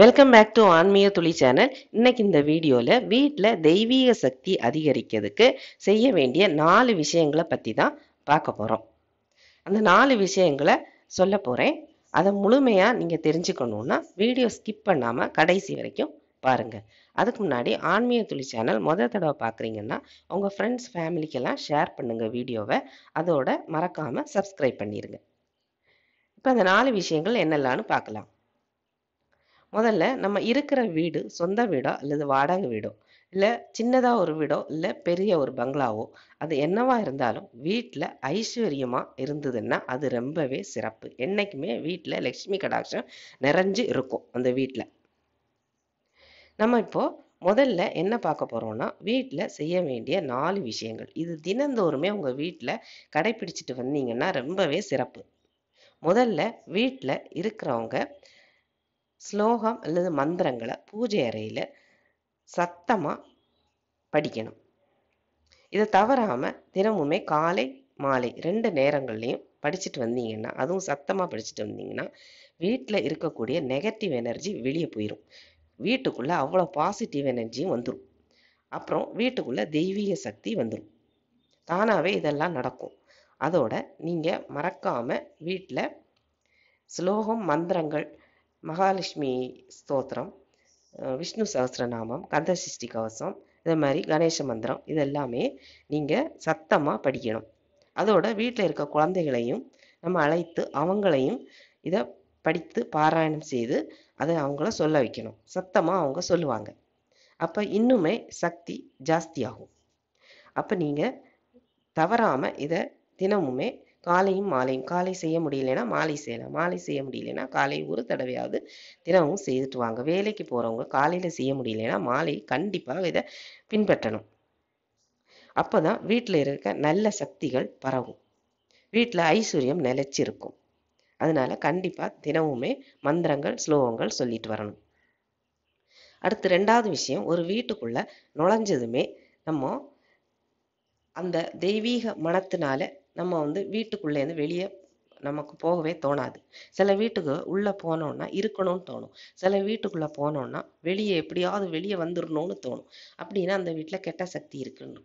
welcome back to ஆன்மீக துளி channel இன்னைக்கு இந்த வீடியோவில் வீட்டில் தெய்வீக சக்தி அதிகரிக்கிறதுக்கு செய்ய வேண்டிய நாலு விஷயங்களை பற்றி தான் பார்க்க போகிறோம் அந்த நாலு விஷயங்களை சொல்ல போகிறேன் அதை முழுமையாக நீங்கள் தெரிஞ்சுக்கணுன்னா வீடியோ ஸ்கிப் பண்ணாமல் கடைசி வரைக்கும் பாருங்கள் அதுக்கு முன்னாடி ஆன்மீக துளி சேனல் முதல் தடவை பார்க்குறீங்கன்னா உங்கள் ஃப்ரெண்ட்ஸ் ஃபேமிலிக்கெல்லாம் ஷேர் பண்ணுங்கள் வீடியோவை அதோட மறக்காமல் சப்ஸ்கிரைப் பண்ணிடுங்க இப்போ அந்த நாலு விஷயங்கள் என்னெல்லாம்னு பார்க்கலாம் முதல்ல நம்ம இருக்கிற வீடு சொந்த வீடோ அல்லது வாடகை வீடோ இல்லை சின்னதாக ஒரு வீடோ இல்லை பெரிய ஒரு பங்களாவோ அது என்னவா இருந்தாலும் வீட்டில் ஐஸ்வர்யமாக இருந்ததுன்னா அது ரொம்பவே சிறப்பு என்றைக்குமே வீட்டில் லக்ஷ்மி கடாட்சம் நிறைஞ்சு இருக்கும் அந்த வீட்டில் நம்ம இப்போது முதல்ல என்ன பார்க்க போகிறோம்னா வீட்டில் செய்ய வேண்டிய நாலு விஷயங்கள் இது தினந்தோறுமே உங்கள் வீட்டில் கடைபிடிச்சிட்டு வந்தீங்கன்னா ரொம்பவே சிறப்பு முதல்ல வீட்டில் இருக்கிறவங்க ஸ்லோகம் அல்லது மந்திரங்களை பூஜை அறையில் சத்தமாக படிக்கணும் இதை தவறாமல் தினமுமே காலை மாலை ரெண்டு நேரங்கள்லையும் படிச்சுட்டு வந்தீங்கன்னா அதுவும் சத்தமாக படிச்சுட்டு வந்தீங்கன்னா வீட்டில் இருக்கக்கூடிய நெகட்டிவ் எனர்ஜி வெளியே போயிடும் வீட்டுக்குள்ளே அவ்வளோ பாசிட்டிவ் எனர்ஜியும் வந்துடும் அப்புறம் வீட்டுக்குள்ளே தெய்வீக சக்தி வந்துடும் தானாகவே இதெல்லாம் நடக்கும் அதோட நீங்கள் மறக்காமல் வீட்டில் ஸ்லோகம் மந்திரங்கள் மகாலட்சுமி ஸ்தோத்திரம் விஷ்ணு சகசிரநாமம் கந்த சிஷ்டி கவசம் இதை மாதிரி கணேச மந்திரம் இது எல்லாமே நீங்கள் சத்தமாக படிக்கணும் அதோட வீட்டில் இருக்க குழந்தைகளையும் நம்ம அழைத்து அவங்களையும் இதை படித்து பாராயணம் செய்து அதை அவங்கள சொல்ல வைக்கணும் சத்தமாக அவங்க சொல்லுவாங்க அப்போ இன்னுமே சக்தி ஜாஸ்தியாகும் அப்போ நீங்கள் தவறாமல் இதை தினமுமே காலையும் மாலையும் காலை செய்ய முடியலன்னா மாலை செய்யலாம் மாலை செய்ய முடியலன்னா காலை ஒரு தடவையாவது தினமும் செய்துட்டு வாங்க வேலைக்கு போகிறவங்க காலையில் செய்ய முடியலன்னா மாலை கண்டிப்பாக இதை பின்பற்றணும் அப்போ தான் வீட்டில் இருக்க நல்ல சக்திகள் பரவும் வீட்டில் ஐஸ்வர்யம் நிலைச்சிருக்கும் அதனால கண்டிப்பாக தினமுமே மந்திரங்கள் ஸ்லோகங்கள் சொல்லிட்டு வரணும் அடுத்து ரெண்டாவது விஷயம் ஒரு வீட்டுக்குள்ளே நுழைஞ்சதுமே நம்ம அந்த தெய்வீக மனத்தினால நம்ம வந்து வீட்டுக்குள்ளேருந்து வெளியே நமக்கு போகவே தோணாது சில வீட்டுக்கு உள்ளே போனோன்னா இருக்கணும்னு தோணும் சில வீட்டுக்குள்ளே போனோன்னா வெளியே எப்படியாவது வெளியே வந்துடணும்னு தோணும் அப்படின்னா அந்த வீட்டில் கெட்ட சக்தி இருக்குன்னு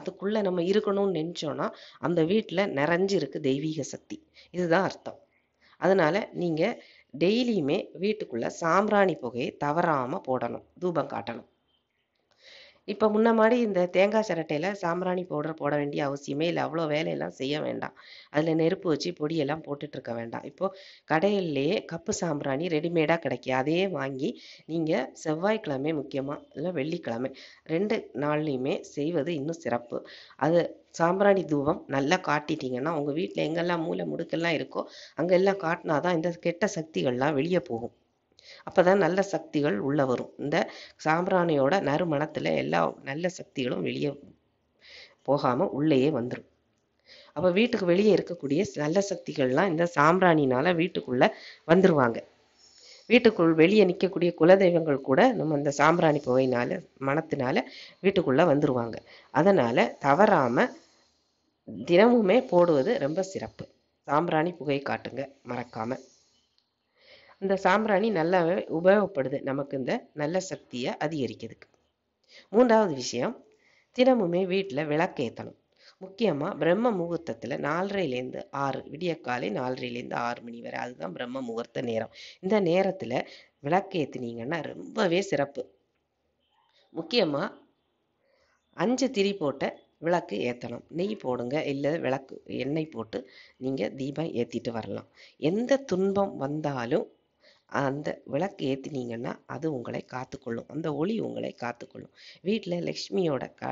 அதுக்குள்ளே நம்ம இருக்கணும்னு நினச்சோன்னா அந்த வீட்டில் நிறைஞ்சிருக்கு தெய்வீக சக்தி இதுதான் அர்த்தம் அதனால் நீங்கள் டெய்லியுமே வீட்டுக்குள்ளே சாம்பிராணி புகையை தவறாமல் போடணும் தூபம் காட்டணும் இப்போ முன்ன மாதிரி இந்த தேங்காய் சிரட்டையில் சாம்பிராணி பவுடர் போட வேண்டிய அவசியமே இல்லை அவ்வளோ வேலையெல்லாம் செய்ய வேண்டாம் அதில் நெருப்பு வச்சு பொடியெல்லாம் இருக்க வேண்டாம் இப்போது கடையிலேயே கப்பு சாம்பிராணி ரெடிமேடாக கிடைக்கும் அதையே வாங்கி நீங்கள் செவ்வாய்க்கிழமை முக்கியமாக இல்லை வெள்ளிக்கிழமை ரெண்டு நாள்லையுமே செய்வது இன்னும் சிறப்பு அது சாம்பிராணி தூவம் நல்லா காட்டிட்டீங்கன்னா உங்கள் வீட்டில் எங்கெல்லாம் மூளை முடுக்கெல்லாம் இருக்கோ அங்கெல்லாம் காட்டினா தான் இந்த கெட்ட சக்திகள்லாம் வெளியே போகும் அப்போதான் நல்ல சக்திகள் உள்ள வரும் இந்த சாம்பிராணியோட நறுமணத்துல எல்லா நல்ல சக்திகளும் வெளியே போகாம உள்ளேயே வந்துடும் அப்ப வீட்டுக்கு வெளியே இருக்கக்கூடிய நல்ல சக்திகள்லாம் இந்த சாம்பிராணினால வீட்டுக்குள்ள வந்துருவாங்க வீட்டுக்குள் வெளியே நிற்கக்கூடிய குலதெய்வங்கள் கூட நம்ம இந்த சாம்பிராணி புகையினால மனத்தினால வீட்டுக்குள்ள வந்துருவாங்க அதனால தவறாம தினமுமே போடுவது ரொம்ப சிறப்பு சாம்பிராணி புகை காட்டுங்க மறக்காம இந்த சாம்பிராணி நல்லாவே உபயோகப்படுது நமக்கு இந்த நல்ல சக்தியை அதிகரிக்கிறதுக்கு மூன்றாவது விஷயம் தினமுமே வீட்டில் விளக்கேற்றணும் முக்கியமாக பிரம்ம முகூர்த்தத்தில் நாலரைலேருந்து ஆறு விடிய காலை நாலரைலேருந்து ஆறு மணி வரை அதுதான் பிரம்ம முகூர்த்த நேரம் இந்த நேரத்தில் விளக்கேற்றினீங்கன்னா ரொம்பவே சிறப்பு முக்கியமாக அஞ்சு திரி போட்ட விளக்கு ஏற்றணும் நெய் போடுங்க இல்லை விளக்கு எண்ணெய் போட்டு நீங்கள் தீபம் ஏற்றிட்டு வரலாம் எந்த துன்பம் வந்தாலும் அந்த விளக்கு ஏற்றினீங்கன்னா அது உங்களை காத்துக்கொள்ளும் அந்த ஒளி உங்களை காத்துக்கொள்ளும் வீட்டில் லக்ஷ்மியோட க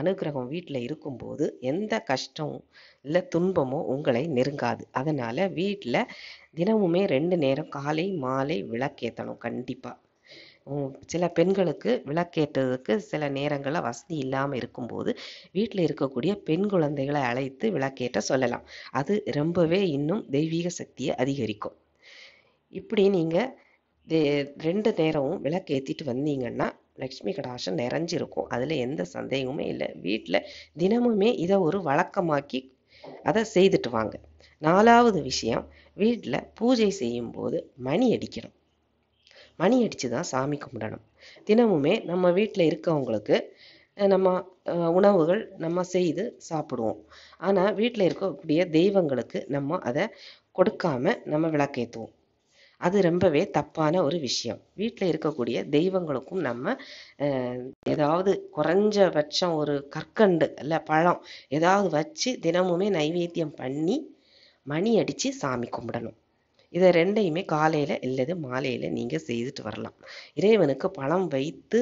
அனுகிரகம் வீட்டில் இருக்கும்போது எந்த கஷ்டம் இல்லை துன்பமோ உங்களை நெருங்காது அதனால் வீட்டில் தினமுமே ரெண்டு நேரம் காலை மாலை விளக்கேற்றணும் கண்டிப்பாக சில பெண்களுக்கு விளக்கேற்றதுக்கு சில நேரங்களில் வசதி இல்லாமல் இருக்கும்போது வீட்டில் இருக்கக்கூடிய பெண் குழந்தைகளை அழைத்து விளக்கேற்ற சொல்லலாம் அது ரொம்பவே இன்னும் தெய்வீக சக்தியை அதிகரிக்கும் இப்படி நீங்கள் ரெண்டு நேரமும் விளக்கு ஏற்றிட்டு வந்தீங்கன்னா லக்ஷ்மி கடாசம் நிறைஞ்சிருக்கும் அதில் எந்த சந்தேகமுமே இல்லை வீட்டில் தினமுமே இதை ஒரு வழக்கமாக்கி அதை செய்துட்டு வாங்க நாலாவது விஷயம் வீட்டில் பூஜை செய்யும்போது மணி அடிக்கணும் மணி அடித்து தான் சாமி கும்பிடணும் தினமுமே நம்ம வீட்டில் இருக்கவங்களுக்கு நம்ம உணவுகள் நம்ம செய்து சாப்பிடுவோம் ஆனால் வீட்டில் இருக்கக்கூடிய தெய்வங்களுக்கு நம்ம அதை கொடுக்காம நம்ம விளக்கேற்றுவோம் அது ரொம்பவே தப்பான ஒரு விஷயம் வீட்டில் இருக்கக்கூடிய தெய்வங்களுக்கும் நம்ம ஏதாவது குறைஞ்சபட்சம் ஒரு கற்கண்டு இல்லை பழம் ஏதாவது வச்சு தினமுமே நைவேத்தியம் பண்ணி மணி அடித்து சாமி கும்பிடணும் இதை ரெண்டையுமே காலையில் இல்லது மாலையில் நீங்கள் செய்துட்டு வரலாம் இறைவனுக்கு பழம் வைத்து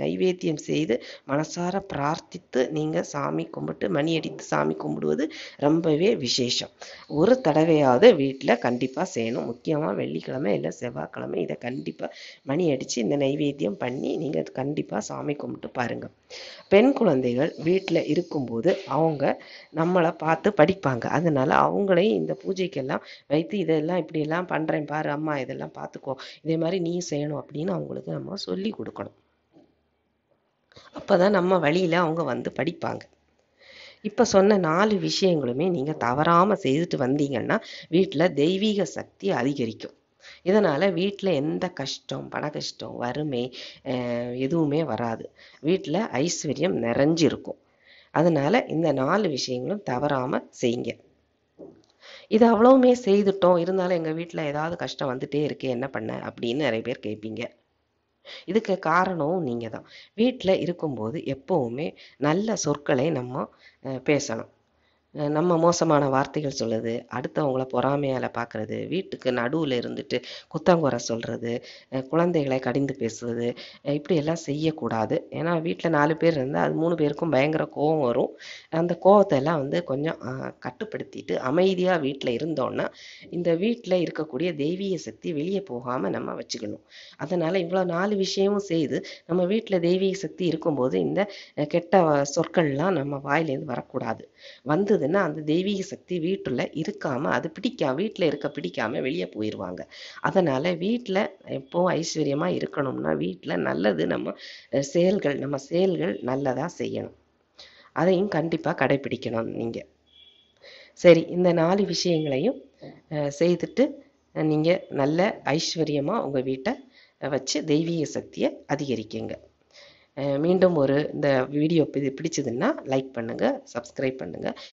நைவேத்தியம் செய்து மனசார பிரார்த்தித்து நீங்கள் சாமி கும்பிட்டு மணி அடித்து சாமி கும்பிடுவது ரொம்பவே விசேஷம் ஒரு தடவையாவது வீட்டில் கண்டிப்பாக செய்யணும் முக்கியமாக வெள்ளிக்கிழமை இல்லை செவ்வாய்க்கிழமை இதை கண்டிப்பாக மணி அடித்து இந்த நைவேத்தியம் பண்ணி நீங்கள் கண்டிப்பாக சாமி கும்பிட்டு பாருங்கள் பெண் குழந்தைகள் வீட்டில் இருக்கும்போது அவங்க நம்மளை பார்த்து படிப்பாங்க அதனால அவங்களையும் இந்த பூஜைக்கெல்லாம் வைத்து இதெல்லாம் இப்படியெல்லாம் பண்ணுறேன் பாரு அம்மா இதெல்லாம் பார்த்துக்கோ இதே மாதிரி நீ செய்யணும் அப்படின்னு அவங்களுக்கு நம்ம சொல்லி கொடுக்கணும் அப்போ தான் நம்ம வழியில் அவங்க வந்து படிப்பாங்க இப்போ சொன்ன நாலு விஷயங்களுமே நீங்கள் தவறாமல் செய்துட்டு வந்தீங்கன்னா வீட்டில் தெய்வீக சக்தி அதிகரிக்கும் இதனால் வீட்டில் எந்த கஷ்டம் பண கஷ்டம் வறுமை எதுவுமே வராது வீட்டில் ஐஸ்வர்யம் நிறைஞ்சிருக்கும் அதனால் இந்த நாலு விஷயங்களும் தவறாமல் செய்யுங்க இது அவ்வளவுமே செய்துட்டோம் இருந்தாலும் எங்கள் வீட்டில் ஏதாவது கஷ்டம் வந்துட்டே இருக்கு என்ன பண்ண அப்படின்னு நிறைய பேர் கேட்பீங்க இதுக்கு காரணம் நீங்கள் தான் வீட்டில் இருக்கும்போது எப்போவுமே நல்ல சொற்களை நம்ம பேசணும் நம்ம மோசமான வார்த்தைகள் சொல்லுது அடுத்தவங்களை பொறாமையால் பார்க்குறது வீட்டுக்கு நடுவில் இருந்துட்டு குத்தங்குறை சொல்கிறது குழந்தைகளை கடிந்து பேசுவது இப்படியெல்லாம் செய்யக்கூடாது ஏன்னா வீட்டில் நாலு பேர் இருந்தால் அது மூணு பேருக்கும் பயங்கர கோபம் வரும் அந்த கோபத்தை எல்லாம் வந்து கொஞ்சம் கட்டுப்படுத்திட்டு அமைதியாக வீட்டில் இருந்தோன்னா இந்த வீட்டில் இருக்கக்கூடிய தெய்வீக சக்தி வெளியே போகாமல் நம்ம வச்சுக்கணும் அதனால் இவ்வளோ நாலு விஷயமும் செய்து நம்ம வீட்டில் தெய்வீக சக்தி இருக்கும்போது இந்த கெட்ட சொற்கள்லாம் நம்ம வாயிலேருந்து வரக்கூடாது வந்து போகுதுன்னா அந்த தெய்வீக சக்தி வீட்டில் இருக்காமல் அது பிடிக்காம வீட்டில் இருக்க பிடிக்காமல் வெளியே போயிடுவாங்க அதனால் வீட்டில் எப்போ ஐஸ்வர்யமாக இருக்கணும்னா வீட்டில் நல்லது நம்ம செயல்கள் நம்ம செயல்கள் நல்லதாக செய்யணும் அதையும் கண்டிப்பாக கடைபிடிக்கணும் நீங்கள் சரி இந்த நாலு விஷயங்களையும் செய்துட்டு நீங்கள் நல்ல ஐஸ்வர்யமாக உங்கள் வீட்டை வச்சு தெய்வீக சக்தியை அதிகரிக்குங்க மீண்டும் ஒரு இந்த வீடியோ இது பிடிச்சதுன்னா லைக் பண்ணுங்கள் சப்ஸ்கிரைப் பண்ணுங்கள்